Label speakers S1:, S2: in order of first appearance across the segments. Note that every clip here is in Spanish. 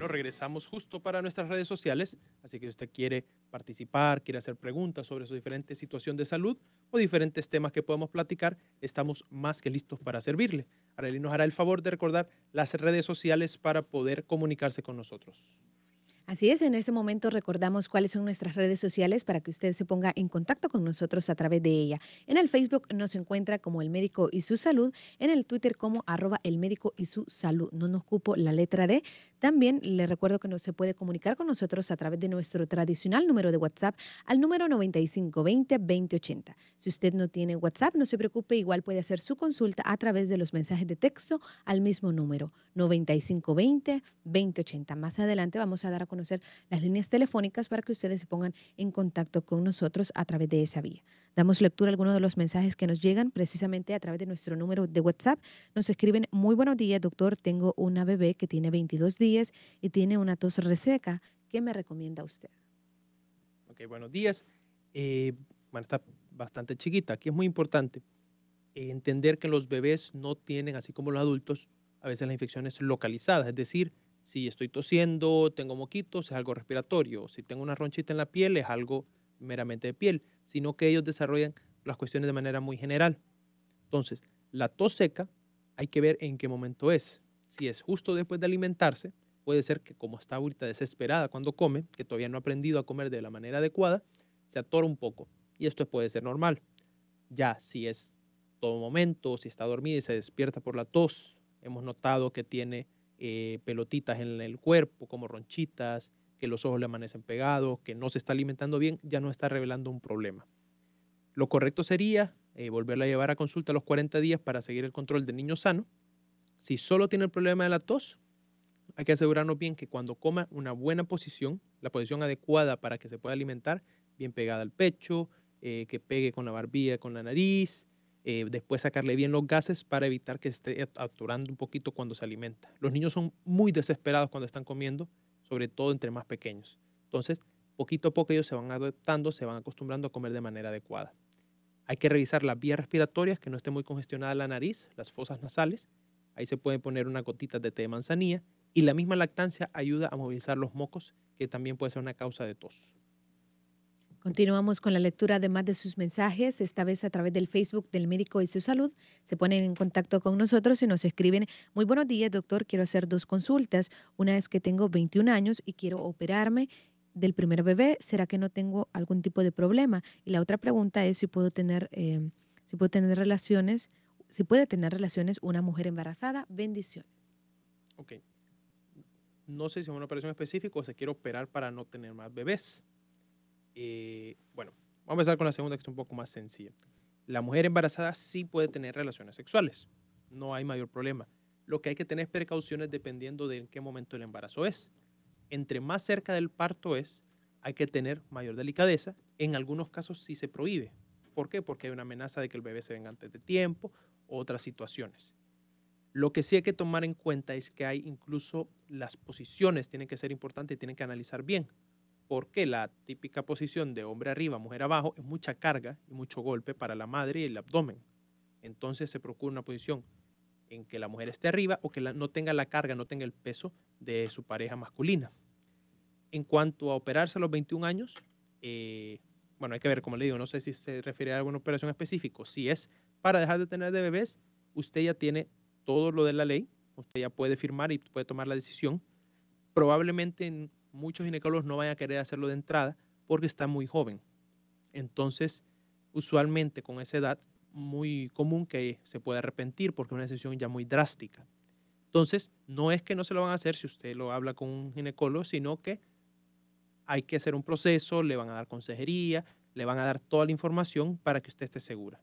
S1: Bueno, regresamos justo para nuestras redes sociales, así que si usted quiere participar, quiere hacer preguntas sobre su diferente situación de salud o diferentes temas que podemos platicar, estamos más que listos para servirle. Arely nos hará el favor de recordar las redes sociales para poder comunicarse con nosotros.
S2: Así es, en este momento recordamos cuáles son nuestras redes sociales para que usted se ponga en contacto con nosotros a través de ella. En el Facebook nos encuentra como El Médico y Su Salud, en el Twitter como arroba El Médico y Su Salud. No nos cupo la letra D. También le recuerdo que no se puede comunicar con nosotros a través de nuestro tradicional número de WhatsApp al número 9520-2080. Si usted no tiene WhatsApp, no se preocupe, igual puede hacer su consulta a través de los mensajes de texto al mismo número, 9520-2080. Más adelante vamos a dar a conocer conocer las líneas telefónicas para que ustedes se pongan en contacto con nosotros a través de esa vía. Damos lectura a algunos de los mensajes que nos llegan precisamente a través de nuestro número de WhatsApp. Nos escriben, muy buenos días, doctor, tengo una bebé que tiene 22 días y tiene una tos reseca. ¿Qué me recomienda usted?
S1: Ok, buenos días. Eh, bueno, está bastante chiquita. Aquí es muy importante eh, entender que los bebés no tienen, así como los adultos, a veces las infecciones localizadas, es decir, si estoy tosiendo, tengo moquitos, es algo respiratorio. Si tengo una ronchita en la piel, es algo meramente de piel, sino que ellos desarrollan las cuestiones de manera muy general. Entonces, la tos seca hay que ver en qué momento es. Si es justo después de alimentarse, puede ser que como está ahorita desesperada cuando come, que todavía no ha aprendido a comer de la manera adecuada, se atora un poco. Y esto puede ser normal. Ya si es todo momento, si está dormida y se despierta por la tos, hemos notado que tiene eh, pelotitas en el cuerpo, como ronchitas, que los ojos le amanecen pegados, que no se está alimentando bien, ya no está revelando un problema. Lo correcto sería eh, volverla a llevar a consulta a los 40 días para seguir el control del niño sano. Si solo tiene el problema de la tos, hay que asegurarnos bien que cuando coma una buena posición, la posición adecuada para que se pueda alimentar, bien pegada al pecho, eh, que pegue con la barbilla, con la nariz, eh, después sacarle bien los gases para evitar que esté atorando un poquito cuando se alimenta. Los niños son muy desesperados cuando están comiendo, sobre todo entre más pequeños. Entonces, poquito a poco ellos se van adaptando, se van acostumbrando a comer de manera adecuada. Hay que revisar las vías respiratorias, que no esté muy congestionada la nariz, las fosas nasales. Ahí se puede poner una gotita de té de manzanilla y la misma lactancia ayuda a movilizar los mocos, que también puede ser una causa de tos.
S2: Continuamos con la lectura de más de sus mensajes, esta vez a través del Facebook del Médico y su Salud. Se ponen en contacto con nosotros y nos escriben, muy buenos días doctor, quiero hacer dos consultas. Una es que tengo 21 años y quiero operarme del primer bebé, ¿será que no tengo algún tipo de problema? Y la otra pregunta es si puedo tener, em, si puedo tener relaciones, si puede tener relaciones una mujer embarazada. Bendiciones.
S1: Ok. No sé si es una operación específica o se quiere operar para no tener más bebés. Eh, bueno, vamos a empezar con la segunda, que es un poco más sencilla. La mujer embarazada sí puede tener relaciones sexuales. No hay mayor problema. Lo que hay que tener precauciones dependiendo de en qué momento el embarazo es. Entre más cerca del parto es, hay que tener mayor delicadeza. En algunos casos sí se prohíbe. ¿Por qué? Porque hay una amenaza de que el bebé se venga antes de tiempo, otras situaciones. Lo que sí hay que tomar en cuenta es que hay incluso las posiciones tienen que ser importantes y tienen que analizar bien porque la típica posición de hombre arriba, mujer abajo, es mucha carga y mucho golpe para la madre y el abdomen. Entonces se procura una posición en que la mujer esté arriba o que no tenga la carga, no tenga el peso de su pareja masculina. En cuanto a operarse a los 21 años, eh, bueno, hay que ver, como le digo, no sé si se refiere a alguna operación específica. Si es para dejar de tener de bebés, usted ya tiene todo lo de la ley, usted ya puede firmar y puede tomar la decisión. Probablemente muchos ginecólogos no van a querer hacerlo de entrada porque está muy joven. Entonces, usualmente con esa edad, muy común que se puede arrepentir porque es una decisión ya muy drástica. Entonces, no es que no se lo van a hacer si usted lo habla con un ginecólogo, sino que hay que hacer un proceso, le van a dar consejería, le van a dar toda la información para que usted esté segura.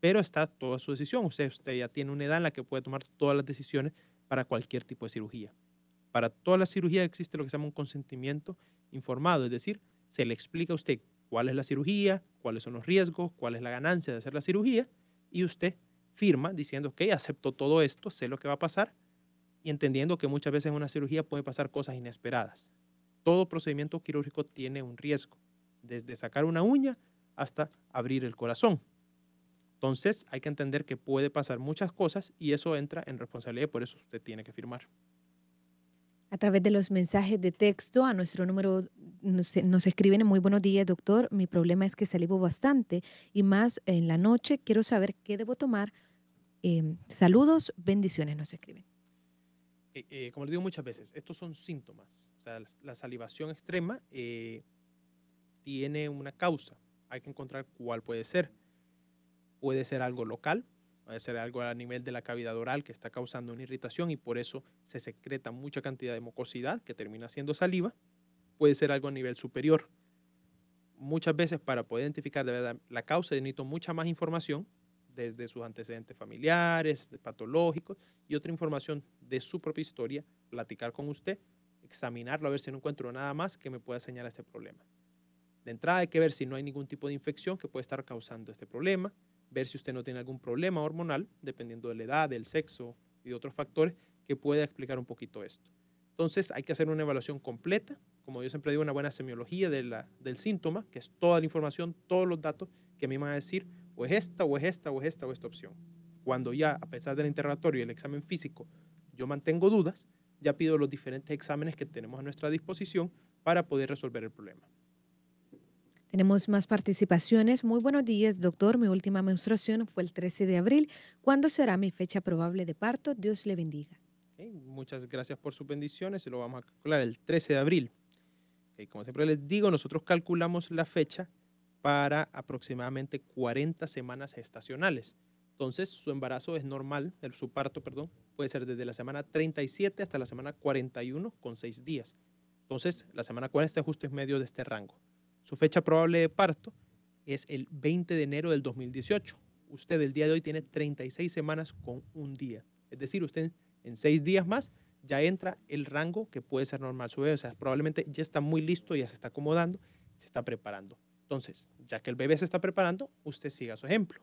S1: Pero está toda su decisión. Usted, usted ya tiene una edad en la que puede tomar todas las decisiones para cualquier tipo de cirugía para toda la cirugía existe lo que se llama un consentimiento informado, es decir, se le explica a usted cuál es la cirugía, cuáles son los riesgos, cuál es la ganancia de hacer la cirugía y usted firma diciendo, ok, acepto todo esto, sé lo que va a pasar y entendiendo que muchas veces en una cirugía pueden pasar cosas inesperadas. Todo procedimiento quirúrgico tiene un riesgo, desde sacar una uña hasta abrir el corazón. Entonces hay que entender que puede pasar muchas cosas y eso entra en responsabilidad por eso usted tiene que firmar
S2: a través de los mensajes de texto a nuestro número. Nos, escriben muy buenos días, doctor. Mi problema es que salivo bastante y más en la noche. Quiero saber qué debo tomar. Em, saludos, bendiciones, nos escriben.
S1: Eh, eh, como les digo muchas veces, estos son síntomas. O sea, la salivación extrema eh, tiene una causa. Hay que encontrar cuál puede ser. Puede ser algo local, Puede ser algo a nivel de la cavidad oral que está causando una irritación y por eso se secreta mucha cantidad de mucosidad que termina siendo saliva. Puede ser algo a nivel superior. Muchas veces para poder identificar la causa necesito mucha más información desde sus antecedentes familiares, patológicos y otra información de su propia historia, platicar con usted, examinarlo a ver si no encuentro nada más que me pueda señalar este problema. De entrada hay que ver si no hay ningún tipo de infección que puede estar causando este problema, ver si usted no tiene algún problema hormonal, dependiendo de la edad, del sexo y de otros factores, que pueda explicar un poquito esto. Entonces hay que hacer una evaluación completa, como yo siempre digo, una buena semiología del síntoma, que es toda la información, todos los datos que me van a decir o es esta, o es esta, o es esta, o esta opción. Cuando ya, a pesar del interrogatorio y el examen físico, yo mantengo dudas, ya pido los diferentes exámenes que tenemos a nuestra disposición para poder resolver el problema.
S2: Tenemos más participaciones. Muy buenos días, doctor. Mi última menstruación fue el 13 de abril. ¿Cuándo será mi fecha probable de parto? Dios le bendiga.
S1: muchas gracias por sus bendiciones. Se lo vamos a calcular el 13 de abril. como siempre les digo, nosotros calculamos la fecha para aproximadamente 40 semanas gestacionales. Entonces, su embarazo es normal, su parto, perdón, puede ser desde la semana 37 hasta la semana 41 con 6 días. Entonces, la semana 40 justo en medio de este rango. Su fecha probable de parto es el 20 de enero del 2018. Usted el día de hoy tiene 36 semanas con un día. Es decir, usted en seis días más ya entra el rango que puede ser normal su bebé. O sea, probablemente ya está muy listo, ya se está acomodando, se está preparando. Entonces, ya que el bebé se está preparando, usted siga su ejemplo.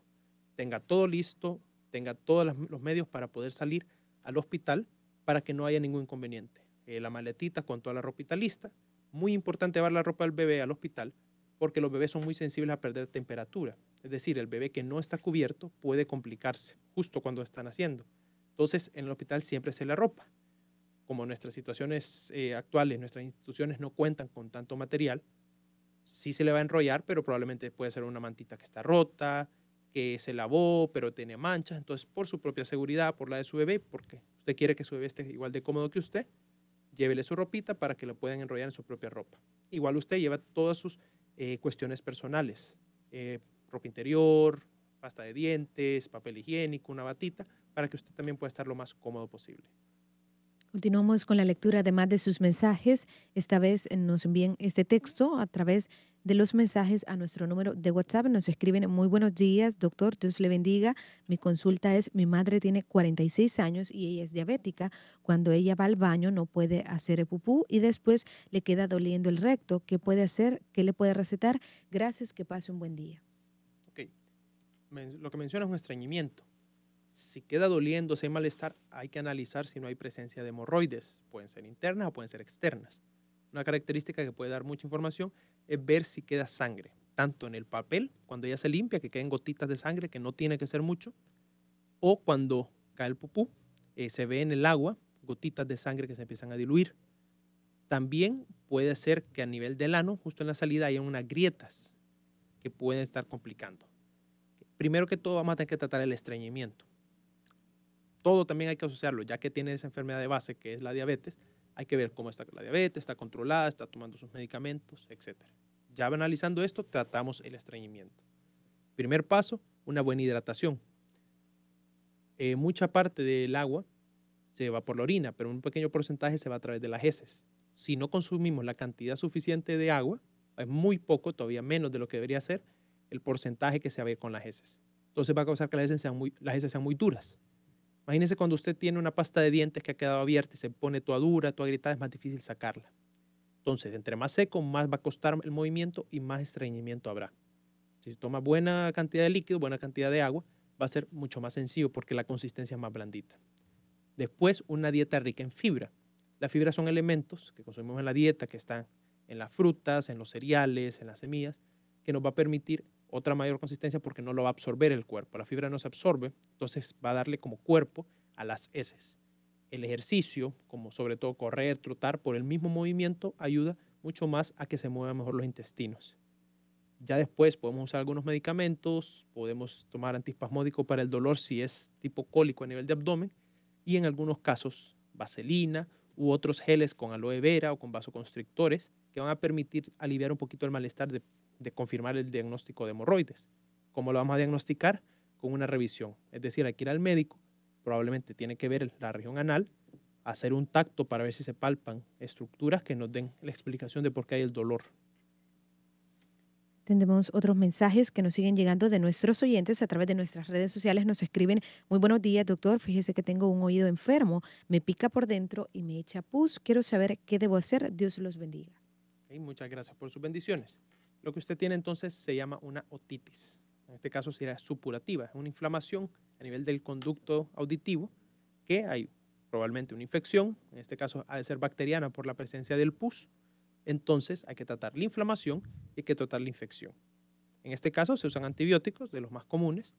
S1: Tenga todo listo, tenga todos los medios para poder salir al hospital para que no haya ningún inconveniente. Eh, la maletita con toda la ropita lista, muy importante llevar la ropa del bebé al hospital porque los bebés son muy sensibles a perder temperatura. Es decir, el bebé que no está cubierto puede complicarse justo cuando están haciendo. Entonces, en el hospital siempre se la ropa. Como nuestras situaciones eh, actuales, nuestras instituciones no cuentan con tanto material, sí se le va a enrollar, pero probablemente puede ser una mantita que está rota, que se lavó, pero tiene manchas. Entonces, por su propia seguridad, por la de su bebé, porque usted quiere que su bebé esté igual de cómodo que usted, llévele su ropita para que lo puedan enrollar en su propia ropa. Igual usted lleva todas sus eh, cuestiones personales, eh, ropa interior, pasta de dientes, papel higiénico, una batita, para que usted también pueda estar lo más cómodo posible.
S2: Continuamos con la lectura además de sus mensajes. Esta vez eh, nos envían este texto a través de los mensajes a nuestro número de WhatsApp. Nos escriben muy buenos días, doctor, Dios le bendiga. Mi consulta es, mi madre tiene 46 años y ella es diabética. Cuando ella va al baño no puede hacer el pupú y después le queda doliendo el recto. ¿Qué puede hacer? ¿Qué le puede recetar? Gracias, que pase
S1: un buen día. Okay. Lo que menciona es un estreñimiento si queda doliendo, si hay malestar, hay que analizar si no hay presencia de hemorroides. Pueden ser internas o pueden ser externas. Una característica que puede dar mucha información es ver si queda sangre, tanto en el papel, cuando ya se limpia, que queden gotitas de sangre, que no tiene que ser mucho, o cuando cae el pupú, eh, se ve en el agua gotitas de sangre que se empiezan a diluir. También puede ser que a nivel del ano, justo en la salida, haya unas grietas que pueden estar complicando. Primero que todo, vamos a tener que tratar el estreñimiento todo también hay que asociarlo, ya que tiene esa enfermedad de base que es la diabetes, hay que ver cómo está la diabetes, está controlada, está tomando sus medicamentos, etc. Ya analizando esto, tratamos el estreñimiento. Primer paso, una buena hidratación. Eh, mucha parte del agua se va por la orina, pero un pequeño porcentaje se va a través de las heces. Si no consumimos la cantidad suficiente de agua, es muy poco, todavía menos de lo que debería ser, el porcentaje que se va con las heces. Entonces va a causar que las heces sean muy duras. Imagínese cuando usted tiene una pasta de dientes que ha quedado abierta y se pone toda dura, toda gritada, es más difícil sacarla. Entonces, entre más seco, más va a costar el movimiento y más estreñimiento habrá. Si toma buena cantidad de líquido, buena cantidad de agua, va a ser mucho más sencillo porque la consistencia es más blandita. Después, una dieta rica en fibra. Las fibras son elementos que consumimos en la dieta, que están en las frutas, en los cereales, en las semillas, que nos va a permitir otra mayor consistencia porque no lo va a absorber el cuerpo. La fibra no se absorbe, entonces va a darle como cuerpo a las heces. El ejercicio, como sobre todo correr, trotar, por el mismo movimiento, ayuda mucho más a que se muevan mejor los intestinos. Ya después podemos usar algunos medicamentos, podemos tomar antispasmódico para el dolor si es tipo cólico a nivel de abdomen y en algunos casos vaselina u otros geles con aloe vera o con vasoconstrictores que van a permitir aliviar un poquito el malestar de de confirmar el diagnóstico de hemorroides. ¿Cómo lo vamos a diagnosticar? Con una revisión. Es decir, hay que ir al médico, probablemente tiene que ver la región anal, hacer un tacto para ver si se palpan estructuras que nos den la explicación de por qué hay el dolor.
S2: Tendremos otros mensajes que nos siguen llegando de nuestros oyentes a través de nuestras redes sociales. Nos escriben, muy buenos días, doctor. Fíjese que tengo un oído enfermo. Me pica por dentro y me echa pus. Quiero saber qué debo hacer. Dios los bendiga.
S1: muchas gracias por sus bendiciones. Lo que usted tiene entonces se llama una otitis. En este caso será supurativa, es una inflamación a nivel del conducto auditivo que hay probablemente una infección, en este caso ha de ser bacteriana por la presencia del pus, entonces hay que tratar la inflamación y hay que tratar la infección. En este caso se usan antibióticos, de los más comunes.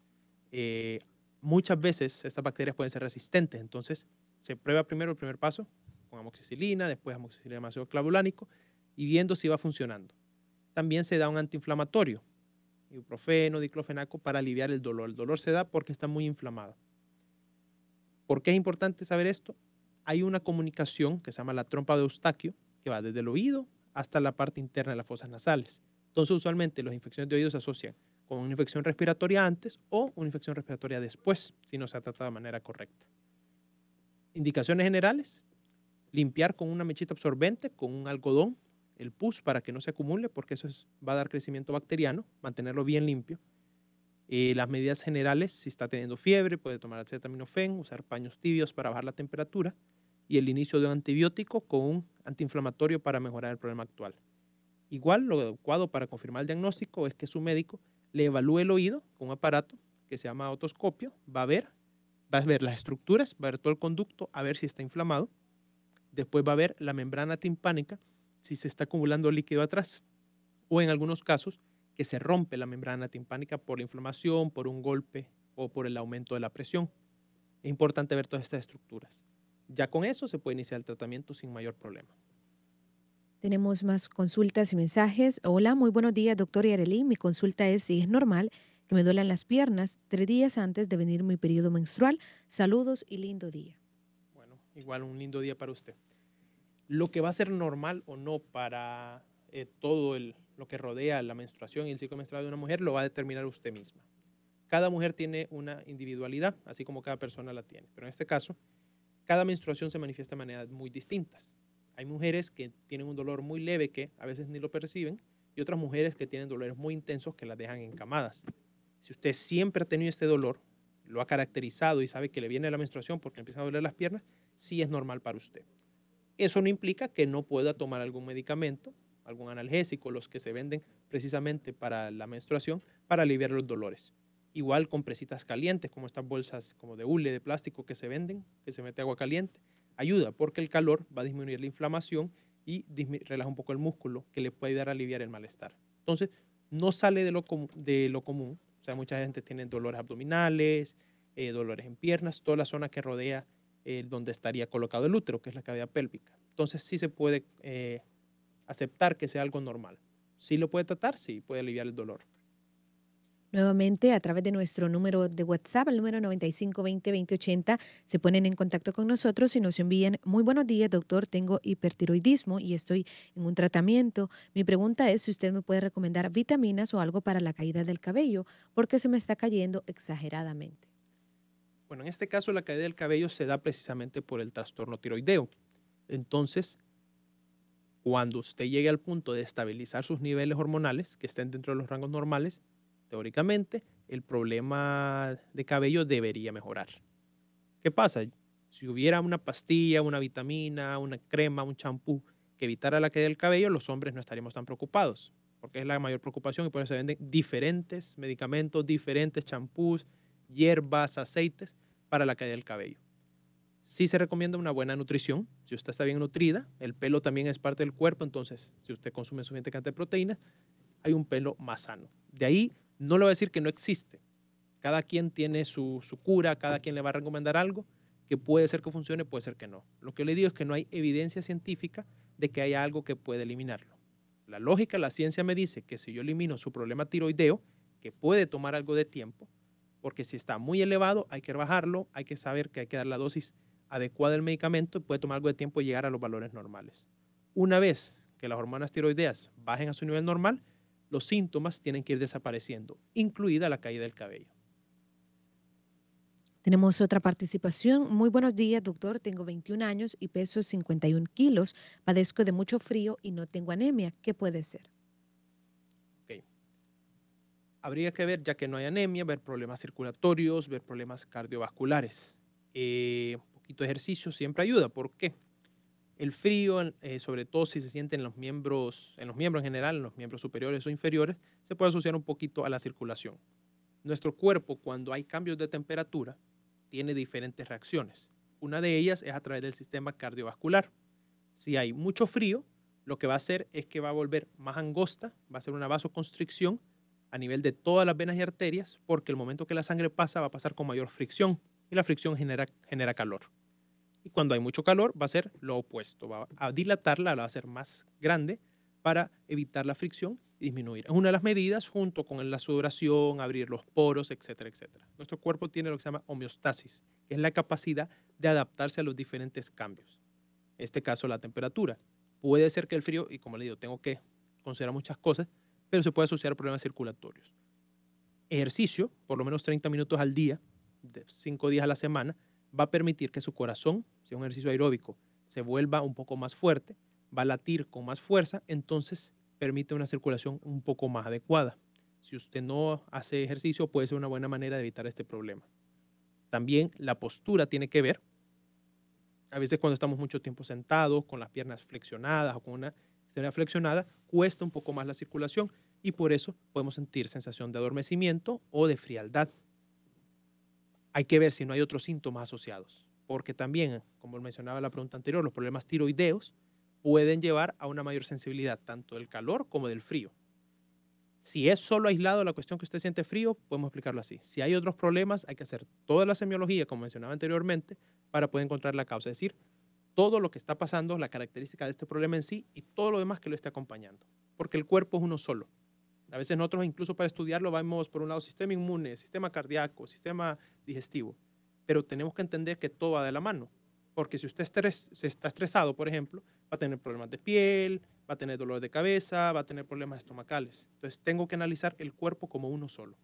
S1: Eh, muchas veces estas bacterias pueden ser resistentes, entonces se prueba primero el primer paso con amoxicilina, después amoxicilina demasiado clavulánico y viendo si va funcionando también se da un antiinflamatorio, ibuprofeno, diclofenaco, para aliviar el dolor. El dolor se da porque está muy inflamado. ¿Por qué es importante saber esto? Hay una comunicación que se llama la trompa de Eustaquio, que va desde el oído hasta la parte interna de las fosas nasales. Entonces, usualmente las infecciones de oído se asocian con una infección respiratoria antes o una infección respiratoria después, si no se ha tratado de manera correcta. Indicaciones generales, limpiar con una mechita absorbente, con un algodón el pus para que no se acumule, porque eso va a dar crecimiento bacteriano, mantenerlo bien limpio. Eh, las medidas generales, si está teniendo fiebre, puede tomar acetaminofén, usar paños tibios para bajar la temperatura y el inicio de un antibiótico con un antiinflamatorio para mejorar el problema actual. Igual, lo adecuado para confirmar el diagnóstico es que su médico le evalúe el oído con un aparato que se llama otoscopio, va a ver, va a ver las estructuras, va a ver todo el conducto, a ver si está inflamado. Después va a ver la membrana timpánica, si se está acumulando líquido atrás o en algunos casos que se rompe la membrana timpánica por la inflamación, por un golpe o por el aumento de la presión. Es importante ver todas estas estructuras. Ya con eso se puede iniciar el tratamiento sin mayor problema.
S2: Tenemos más consultas y mensajes. Hola, muy buenos días, doctor Yareli. Mi consulta es si es normal que me duelan las piernas tres días antes de venir mi periodo menstrual. Saludos y lindo día.
S1: Bueno, igual un lindo día para usted lo que va a ser normal o no para eh, todo lo que rodea la menstruación y el ciclo menstrual de una mujer lo va a determinar usted misma. Cada mujer tiene una individualidad, así como cada persona la tiene. Pero en este caso, cada menstruación se manifiesta de maneras muy distintas. Hay mujeres que tienen un dolor muy leve que a veces ni lo perciben y otras mujeres que tienen dolores muy intensos que las dejan encamadas. Si usted siempre ha tenido este dolor, lo ha caracterizado y sabe que le viene la menstruación porque empieza a doler las piernas, sí es normal para usted. Eso no implica que no pueda tomar algún medicamento, algún analgésico, los que se venden precisamente para la menstruación, para aliviar los dolores. Igual con presitas calientes, como estas bolsas como de hule, de plástico que se venden, que se mete agua caliente, ayuda porque el calor va a disminuir la inflamación y relaja un poco el músculo, que le puede ayudar a aliviar el malestar. Entonces, no sale de lo, de lo común. O sea, mucha gente tiene dolores abdominales, eh, dolores en piernas, toda la zona que rodea eh, donde estaría colocado el útero, que es la cavidad pélvica. Entonces sí se puede eh, aceptar que sea algo normal. Sí lo puede tratar, sí puede aliviar el dolor.
S2: Nuevamente, a través de nuestro número de WhatsApp, el número 9520-2080, se ponen en contacto con nosotros y nos envían, muy buenos días, doctor, tengo hipertiroidismo y estoy en un tratamiento. Mi pregunta es si usted me puede recomendar vitaminas o algo para la caída del cabello, porque se me está cayendo exageradamente.
S1: Bueno, en este caso la caída del cabello se da precisamente por el trastorno tiroideo. Entonces, cuando usted llegue al punto de estabilizar sus niveles hormonales, que estén dentro de los rangos normales, teóricamente el problema de cabello debería mejorar. ¿Qué pasa? Si hubiera una pastilla, una vitamina, una crema, un champú que evitara la caída del cabello, los hombres no estaríamos tan preocupados, porque es la mayor preocupación y por eso se venden diferentes medicamentos, diferentes champús, hierbas, aceites para la caída del cabello. Sí se recomienda una buena nutrición. Si usted está bien nutrida, el pelo también es parte del cuerpo, entonces si usted consume suficiente cantidad de proteínas, hay un pelo más sano. De ahí no le voy a decir que no existe. Cada quien tiene su, cura, cada quien le va a recomendar algo que puede ser que funcione, puede ser que no. Lo que le digo es que no hay evidencia científica de que haya algo que pueda eliminarlo. La lógica, la ciencia me dice que si yo elimino su problema tiroideo, que puede tomar algo de tiempo, porque si está muy elevado hay que bajarlo, hay que saber que hay que dar la dosis adecuada del medicamento y puede tomar algo de tiempo llegar a los valores normales. Una vez que las hormonas tiroideas bajen a su nivel normal, los síntomas tienen que ir desapareciendo, incluida la caída del cabello.
S2: Tenemos otra participación. Muy buenos días, doctor. Tengo 21 años y peso 51 kilos. Padezco de mucho frío y no tengo anemia. ¿Qué puede ser?
S1: habría que ver, ya que no hay anemia, ver problemas circulatorios, ver problemas cardiovasculares. Eh, un poquito de ejercicio siempre ayuda. ¿Por qué? El frío, eh, sobre todo si se siente en los miembros, en los miembros en general, en los miembros superiores o inferiores, se puede asociar un poquito a la circulación. Nuestro cuerpo, cuando hay cambios de temperatura, tiene diferentes reacciones. Una de ellas es a través del sistema cardiovascular. Si hay mucho frío, lo que va a hacer es que va a volver más angosta, va a ser una vasoconstricción a nivel de todas las venas y arterias, porque el momento que la sangre pasa va a pasar con mayor fricción y la fricción genera, calor. Y cuando hay mucho calor va a ser lo opuesto, va a dilatarla, va a hacer más grande para evitar la fricción y disminuir. Es una de las medidas junto con la sudoración, abrir los poros, etcétera, etcétera. Nuestro cuerpo tiene lo que se llama homeostasis, que es la capacidad de adaptarse a los diferentes cambios. En este caso, la temperatura. Puede ser que el frío, y como le digo, tengo que considerar muchas cosas, pero se puede asociar a problemas circulatorios. Ejercicio, por lo menos 30 minutos al día, 5 días a la semana, va a permitir que su corazón, si es un ejercicio aeróbico, se vuelva un poco más fuerte, va a latir con más fuerza, entonces permite una circulación un poco más adecuada. Si usted no hace ejercicio, puede ser una buena manera de evitar este problema. También la postura tiene que ver. A veces cuando estamos mucho tiempo sentados, con las piernas flexionadas o con una flexionada, cuesta un poco más la circulación y por eso podemos sentir sensación de adormecimiento o de frialdad. Hay que ver si no hay otros síntomas asociados, porque también, como mencionaba la pregunta anterior, los problemas tiroideos pueden llevar a una mayor sensibilidad tanto del calor como del frío. Si es solo aislado la cuestión que usted siente frío, podemos explicarlo así. Si hay otros problemas, hay que hacer toda la semiología, como mencionaba anteriormente, para poder encontrar la causa. Es decir, todo lo que está pasando, es la característica de este problema en sí y todo lo demás que lo esté acompañando. Porque el cuerpo es uno solo. A veces nosotros incluso para estudiarlo vamos por un lado sistema inmune, sistema cardíaco, sistema digestivo. Pero tenemos que entender que todo va de la mano. Porque si usted está estresado, por ejemplo, va a tener problemas de piel, va a tener dolor de cabeza, va a tener problemas estomacales. Entonces tengo que analizar el cuerpo como uno solo.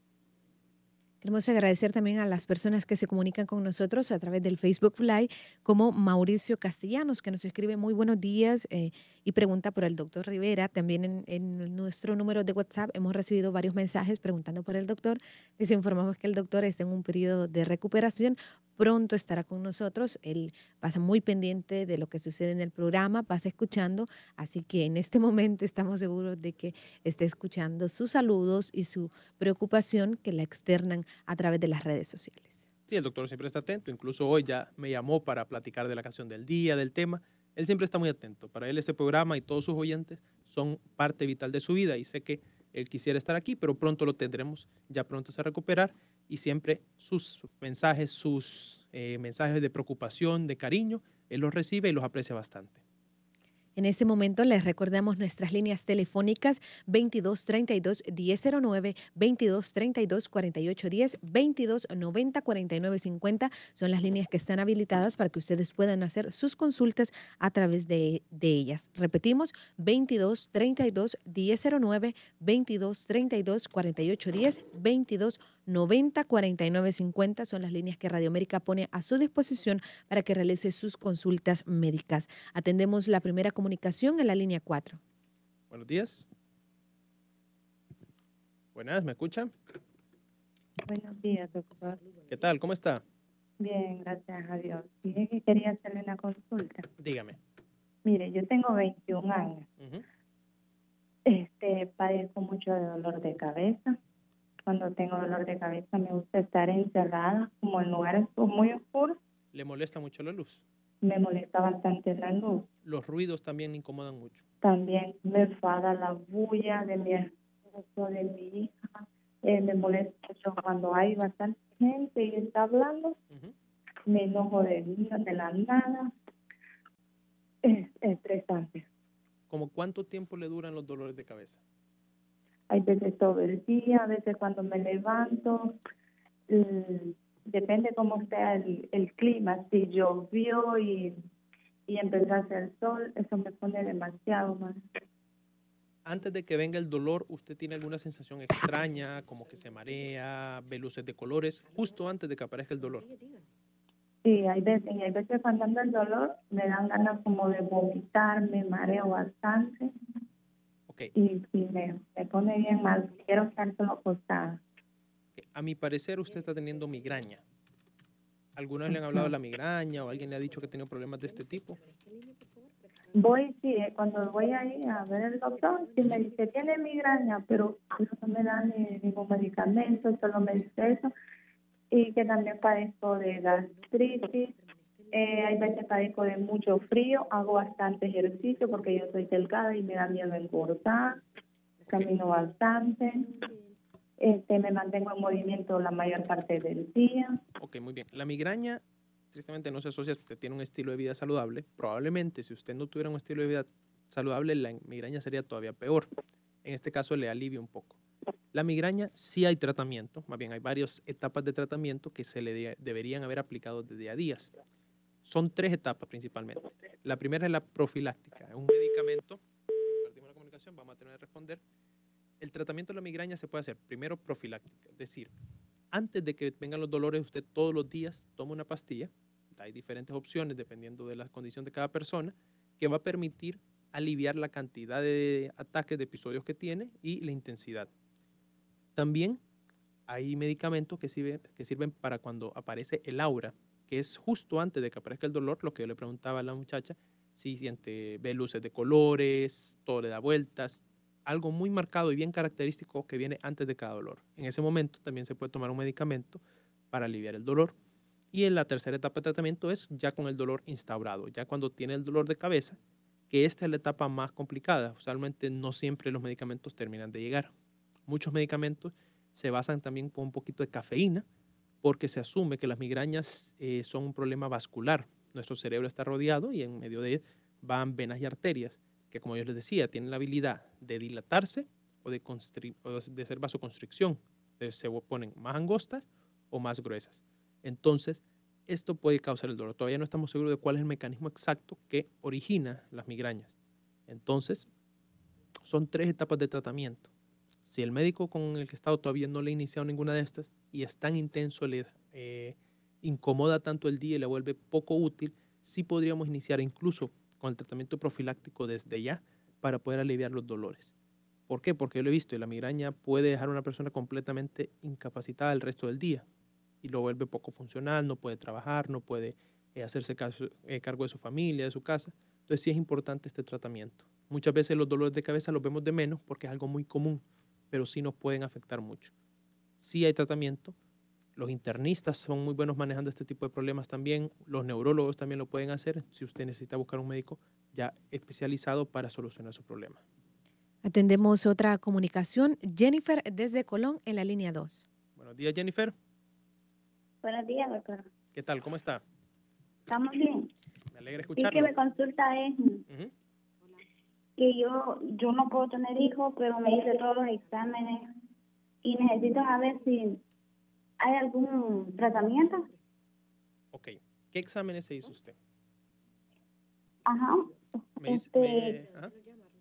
S2: Queremos agradecer también a las personas que se comunican con nosotros a través del Facebook Live, como Mauricio Castellanos, que nos escribe muy buenos días eh, y pregunta por el doctor Rivera. También en, en, nuestro número de WhatsApp hemos recibido varios mensajes preguntando por el doctor. Les informamos que el doctor está en un periodo de recuperación, pronto estará con nosotros. Él pasa muy pendiente de lo que sucede en el programa, pasa escuchando, así que en este momento estamos seguros de que está escuchando sus saludos y su preocupación que la externan a través de las redes sociales.
S1: Sí, el doctor siempre está atento, incluso hoy ya me llamó para platicar de la canción del día, del tema. Él siempre está muy atento. Para él este programa y todos sus oyentes son parte vital de su vida y sé que él quisiera estar aquí, pero pronto lo tendremos, ya pronto se recuperará y siempre sus mensajes, sus eh, mensajes de preocupación, de cariño, él los recibe y los aprecia bastante.
S2: En este momento les recordamos nuestras líneas telefónicas 2232-1009, 2232-4810, 2290-4950. Son las líneas que están habilitadas para que ustedes puedan hacer sus consultas a través de, ellas. Repetimos, 2232-1009, 2232-4810, 22 90 49 50 son las líneas que Radio América pone a su disposición para que realice sus consultas médicas. Atendemos la primera comunicación comunicación en la línea 4.
S1: Buenos días. Buenas, ¿me escuchan?
S3: Buenos días, doctor.
S1: ¿Qué tal? ¿Cómo está?
S3: Bien, gracias a Dios. Dije que quería hacerle una consulta. Dígame. Mire, yo tengo 21 años. Este, padezco mucho de dolor de cabeza. Cuando tengo dolor de cabeza me gusta estar encerrada, como en lugares muy oscuros.
S1: ¿Le molesta mucho la luz? me molesta bastante la luz. Los ruidos también incomodan mucho.
S3: También me enfada la bulla de mi esposo,
S1: de mi hija.
S3: Eh, me molesta mucho cuando hay bastante gente y está hablando. Me enojo de mí, de la nada. Es estresante.
S1: ¿Cómo cuánto tiempo le duran los dolores de cabeza?
S3: Hay veces todo el día, a veces cuando me levanto. Eh, depende cómo sea el, clima, si llovió y, y empezó a hacer sol, eso me pone demasiado mal.
S1: Antes de que venga el dolor, ¿usted tiene alguna sensación extraña, como que se marea, ve luces de colores, justo antes de que aparezca el dolor?
S3: Sí, hay veces, y hay veces cuando ando el dolor me dan ganas como de vomitar, me mareo bastante. Okay. Y, y me, me, pone bien mal, quiero estar solo acostada
S1: a mi parecer usted está teniendo migraña. ¿Algunos le han hablado de la migraña o alguien le ha dicho que ha tenido problemas de este tipo?
S3: Voy, sí, eh, cuando voy ahí a ver el doctor, sí me dice, tiene migraña, pero no me dan ningún medicamento, solo me dice eso. Y que también padezco de gastritis, eh, hay veces padezco de mucho frío, hago bastante ejercicio porque yo soy delgada y me da miedo engordar, camino bastante. Este, me mantengo en movimiento la mayor parte del día.
S1: Ok, muy bien. La migraña, tristemente, no se asocia si usted tiene un estilo de vida saludable. Probablemente, si usted no tuviera un estilo de vida saludable, la migraña sería todavía peor. En este caso, le alivia un poco. La migraña sí hay tratamiento, más bien hay varias etapas de tratamiento que se le deberían haber aplicado desde a días. Son tres etapas principalmente. La primera es la profiláctica, es un medicamento. Perdimos la comunicación, vamos a tener que responder el tratamiento de la migraña se puede hacer primero profiláctica, es decir, antes de que vengan los dolores, usted todos los días toma una pastilla, hay diferentes opciones dependiendo de la condición de cada persona, que va a permitir aliviar la cantidad de ataques, de episodios que tiene y la intensidad. También hay medicamentos que sirven, que sirven para cuando aparece el aura, que es justo antes de que aparezca el dolor, lo que yo le preguntaba a la muchacha, si siente, ve luces de colores, todo le da vueltas, algo muy marcado y bien característico que viene antes de cada dolor. En ese momento también se puede tomar un medicamento para aliviar el dolor. Y en la tercera etapa de tratamiento es ya con el dolor instaurado, ya cuando tiene el dolor de cabeza, que esta es la etapa más complicada. Usualmente no siempre los medicamentos terminan de llegar. Muchos medicamentos se basan también con un poquito de cafeína porque se asume que las migrañas eh, son un problema vascular. Nuestro cerebro está rodeado y en medio de él van venas y arterias que como yo les decía, tienen la habilidad de dilatarse o de, o de hacer vasoconstricción. se ponen más angostas o más gruesas. Entonces, esto puede causar el dolor. Todavía no estamos seguros de cuál es el mecanismo exacto que origina las migrañas. Entonces, son tres etapas de tratamiento. Si el médico con el que he estado todavía no le ha iniciado ninguna de estas y es tan intenso, le eh, incomoda tanto el día y le vuelve poco útil, sí podríamos iniciar incluso con el tratamiento profiláctico desde ya para poder aliviar los dolores. ¿Por qué? Porque yo lo he visto y la migraña puede dejar a una persona completamente incapacitada el resto del día y lo vuelve poco funcional, no puede trabajar, no puede eh, hacerse eh, cargo de su familia, de su casa. Entonces sí es importante este tratamiento. Muchas veces los dolores de cabeza los vemos de menos porque es algo muy común, pero sí nos pueden afectar mucho. Sí hay tratamiento, los internistas son muy buenos manejando este tipo de problemas también, los neurólogos también lo pueden hacer si usted necesita buscar un médico ya especializado para solucionar su problema.
S2: Atendemos otra comunicación. Jennifer desde Colón en la línea
S1: 2. Buenos días, Jennifer.
S4: Buenos días, doctor.
S1: ¿Qué tal? ¿Cómo está?
S4: Estamos bien.
S1: Me alegra escucharlo. Es que me
S4: consulta es que yo, yo no puedo tener hijos, pero me hice todos los exámenes y necesito saber si ¿Hay algún tratamiento?
S1: Ok. ¿Qué exámenes se hizo usted? Este, ajá.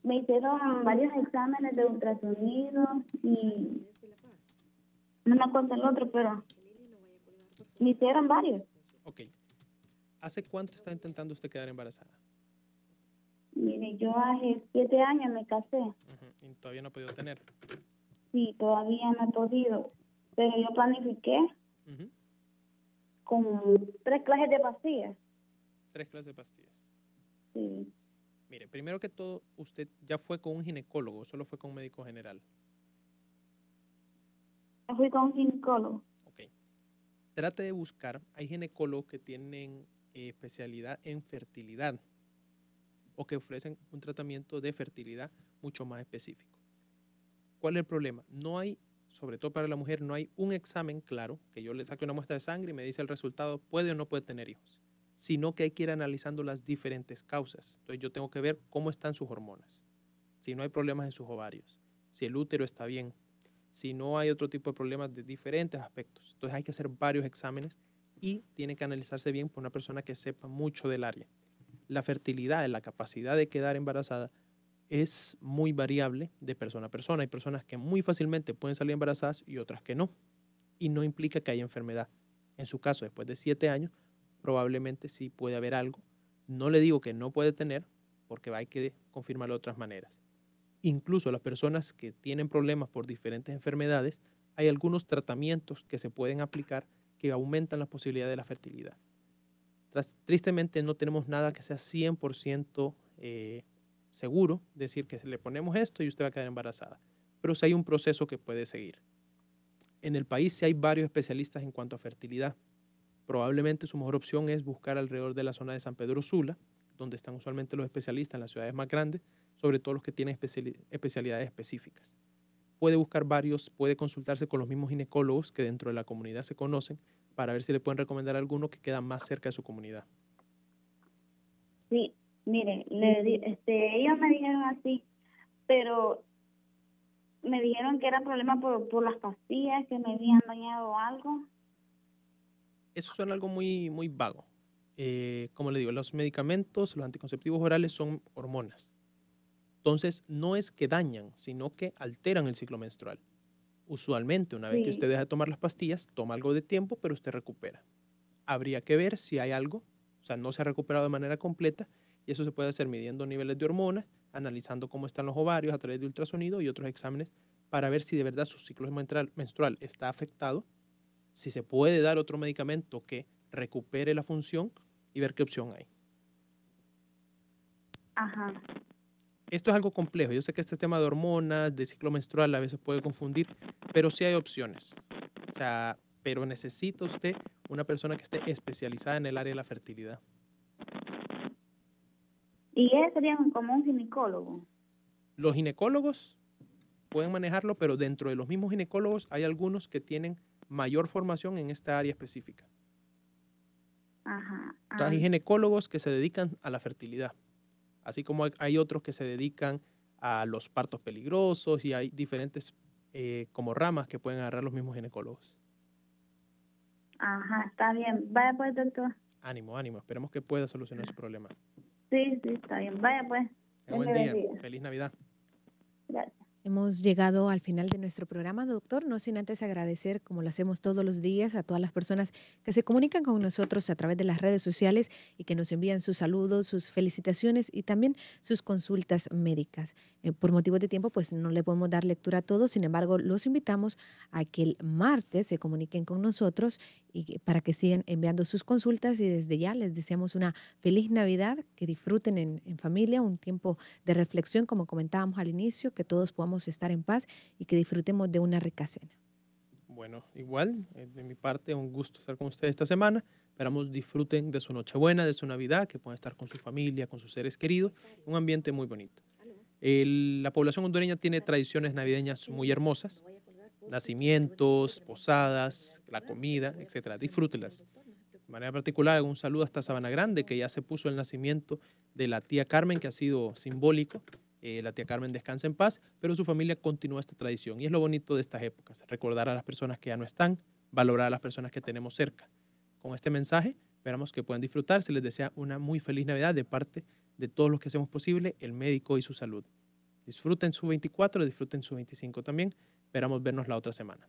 S4: Me, hicieron varios exámenes de ultrasonido y no me acuerdo el otro, pero me hicieron varios. Ok.
S1: ¿Hace cuánto está intentando usted quedar embarazada?
S4: Mire, yo hace siete años me casé.
S1: ¿Y todavía no ha podido tener?
S4: Sí, todavía no he podido yo planifiqué con tres clases de pastillas.
S1: Tres clases de pastillas. Sí. Mire, primero que todo, usted ya fue con un ginecólogo, solo fue con un médico general.
S4: Yo fui con un ginecólogo. Ok.
S1: Trate de buscar, hay ginecólogos que tienen eh, especialidad en fertilidad o que ofrecen un tratamiento de fertilidad mucho más específico. ¿Cuál es el problema? No hay sobre todo para la mujer, no hay un examen claro, que yo le saque una muestra de sangre y me dice el resultado, puede o no puede tener hijos, sino que hay que ir analizando las diferentes causas. Entonces yo tengo que ver cómo están sus hormonas, si no hay problemas en sus ovarios, si el útero está bien, si no hay otro tipo de problemas de diferentes aspectos. Entonces hay que hacer varios exámenes y tiene que analizarse bien por una persona que sepa mucho del área. La fertilidad, la capacidad de quedar embarazada, es muy variable de persona a persona. Hay personas que muy fácilmente pueden salir embarazadas y otras que no. Y no implica que haya enfermedad. En su caso, después de siete años, probablemente sí puede haber algo. No le digo que no puede tener, porque hay que confirmarlo de otras maneras. Incluso las personas que tienen problemas por diferentes enfermedades, hay algunos tratamientos que se pueden aplicar que aumentan la posibilidad de la fertilidad. tristemente no tenemos nada que sea 100% eh, seguro decir que le ponemos esto y usted va a quedar embarazada. Pero si hay un proceso que puede seguir. En el país si hay varios especialistas en cuanto a fertilidad. Probablemente su mejor opción es buscar alrededor de la zona de San Pedro Sula, donde están usualmente los especialistas en las ciudades más grandes, sobre todo los que tienen especialidades específicas. Puede buscar varios, puede consultarse con los mismos ginecólogos que dentro de la comunidad se conocen para ver si le pueden recomendar alguno que queda más cerca de su comunidad. Sí,
S4: Miren, este, ellos me dijeron así, pero me dijeron que era problema por, las pastillas, que me habían dañado algo.
S1: Eso suena algo muy, muy vago. Eh, como le digo, los medicamentos, los anticonceptivos orales son hormonas. Entonces, no es que dañan, sino que alteran el ciclo menstrual. Usualmente, una vez que usted deja de tomar las pastillas, toma algo de tiempo, pero usted recupera. Habría que ver si hay algo, o sea, no se ha recuperado de manera completa y eso se puede hacer midiendo niveles de hormonas, analizando cómo están los ovarios a través de ultrasonido y otros exámenes para ver si de verdad su ciclo menstrual está afectado, si se puede dar otro medicamento que recupere la función y ver qué opción hay. Ajá. Esto es algo complejo. Yo sé que este tema de hormonas, de ciclo menstrual, a veces puede confundir, pero sí hay opciones. O sea, pero necesita usted una persona que esté especializada en el área de la fertilidad.
S4: ¿Y ellos serían como un ginecólogo?
S1: Los ginecólogos pueden manejarlo, pero dentro de los mismos ginecólogos hay algunos que tienen mayor formación en esta área específica. Ajá. hay ah. ginecólogos que se dedican a la fertilidad, así como hay otros que se dedican a los partos peligrosos y hay diferentes eh, como ramas que pueden agarrar los mismos ginecólogos.
S4: Ajá, está bien. Vaya pues, doctor.
S1: Ánimo, ánimo. Esperemos que pueda solucionar su problema.
S2: Sí, sí, está bien. Vaya pues.
S1: Buen día. Feliz Navidad.
S2: Gracias. Hemos llegado al final de nuestro programa, doctor, no sin antes agradecer, como lo hacemos todos los días, a todas las personas que se comunican con nosotros a través de las redes sociales y que nos envían sus saludos, sus felicitaciones y también sus consultas médicas. Eh, por motivos de tiempo, pues no le podemos dar lectura a todos, sin embargo, los invitamos a que el martes se comuniquen con nosotros y para que sigan enviando sus consultas y desde ya les deseamos una feliz Navidad, que disfruten en, en familia, un tiempo de reflexión, como comentábamos al inicio, que todos podamos estar en paz y que disfrutemos de una rica cena.
S1: Bueno, igual, eh, de mi parte, un gusto estar con ustedes esta semana. Esperamos disfruten de su Nochebuena, de su Navidad, que puedan estar con su familia, con sus seres queridos. Un ambiente muy bonito. la población hondureña tiene tradiciones navideñas muy hermosas. Nacimientos, posadas, la comida, etcétera. Disfrútelas. De manera particular, un saludo hasta Sabana Grande, que ya se puso el nacimiento de la tía Carmen, que ha sido simbólico. Eh, la tía Carmen descansa en paz, pero su familia continúa esta tradición. Y es lo bonito de estas épocas, recordar a las personas que ya no están, valorar a las personas que tenemos cerca. Con este mensaje, esperamos que puedan disfrutar. Se les desea una muy feliz Navidad de parte de todos los que hacemos posible, el médico y su salud. Disfruten su 24, disfruten su 25 también. Esperamos vernos la otra semana.